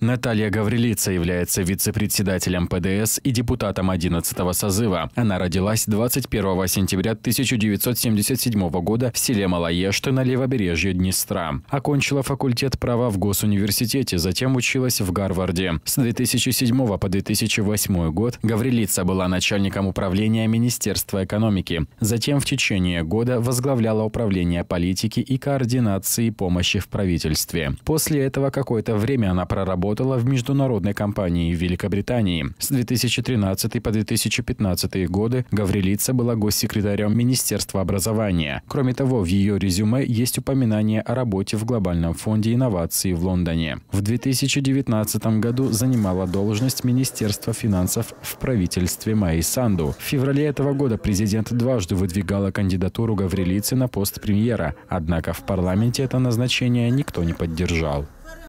Наталья Гаврилица является вице-председателем ПДС и депутатом 11-го созыва. Она родилась 21 сентября 1977 года в селе Малоешты на левобережье Днестра. Окончила факультет права в Госуниверситете, затем училась в Гарварде. С 2007 по 2008 год Гаврилица была начальником управления Министерства экономики. Затем в течение года возглавляла управление политики и координации помощи в правительстве. После этого какое-то время она проработала работала в международной компании в Великобритании. С 2013 по 2015 годы Гаврилица была госсекретарем Министерства образования. Кроме того, в ее резюме есть упоминание о работе в Глобальном фонде инноваций в Лондоне. В 2019 году занимала должность Министерства финансов в правительстве Майи Санду. В феврале этого года президент дважды выдвигала кандидатуру Гаврилицы на пост премьера, однако в парламенте это назначение никто не поддержал.